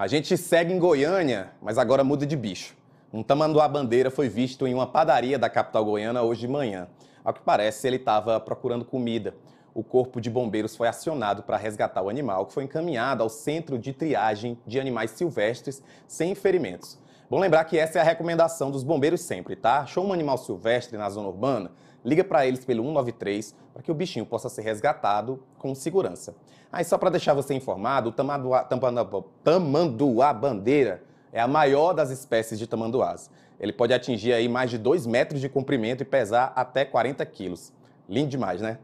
A gente segue em Goiânia, mas agora muda de bicho. Um tamanduá-bandeira foi visto em uma padaria da capital goiana hoje de manhã. Ao que parece, ele estava procurando comida. O corpo de bombeiros foi acionado para resgatar o animal, que foi encaminhado ao Centro de Triagem de Animais Silvestres sem ferimentos. Bom lembrar que essa é a recomendação dos bombeiros sempre, tá? Achou um animal silvestre na zona urbana? Liga para eles pelo 193 para que o bichinho possa ser resgatado com segurança. Aí só para deixar você informado, o tamanduá, tamanduá, tamanduá bandeira é a maior das espécies de tamanduás. Ele pode atingir aí mais de 2 metros de comprimento e pesar até 40 quilos. Lindo demais, né?